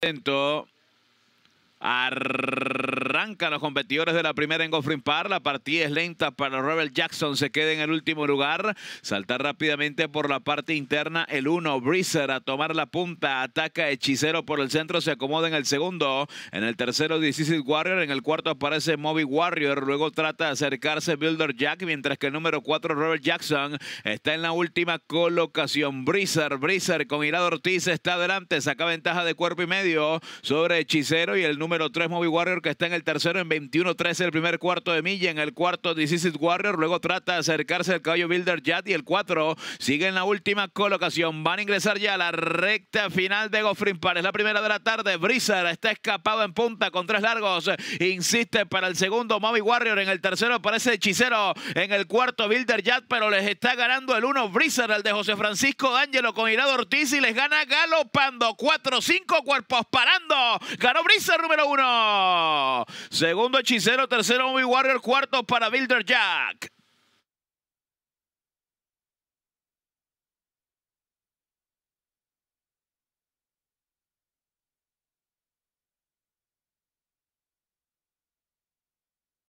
Atento. Arrancan los competidores de la primera en Goffrin Par. La partida es lenta para Robert Jackson. Se queda en el último lugar. Saltar rápidamente por la parte interna el 1. Breezer a tomar la punta. Ataca Hechicero por el centro. Se acomoda en el segundo. En el tercero, Decisive Warrior. En el cuarto aparece Moby Warrior. Luego trata de acercarse Builder Jack. Mientras que el número 4, Robert Jackson, está en la última colocación. Breezer, Breezer con Irado Ortiz está adelante. Saca ventaja de cuerpo y medio sobre Hechicero. Y el número 3, Moby Warrior, que está en el tercero en 21-13 el primer cuarto de milla, en el cuarto de Warrior, luego trata de acercarse al caballo Builder jad y el 4 sigue en la última colocación. Van a ingresar ya a la recta final de Goffrin Park. Es la primera de la tarde. Brizar está escapado en punta con tres largos. Insiste para el segundo Mavi Warrior. En el tercero aparece Hechicero. En el cuarto Builder jad pero les está ganando el 1 Brizar, el de José Francisco Ángelo con Irado Ortiz y les gana galopando. cuatro cinco cuerpos parando. Ganó Brizar número uno Segundo hechicero, tercero Obi Warrior, cuarto para Builder Jack.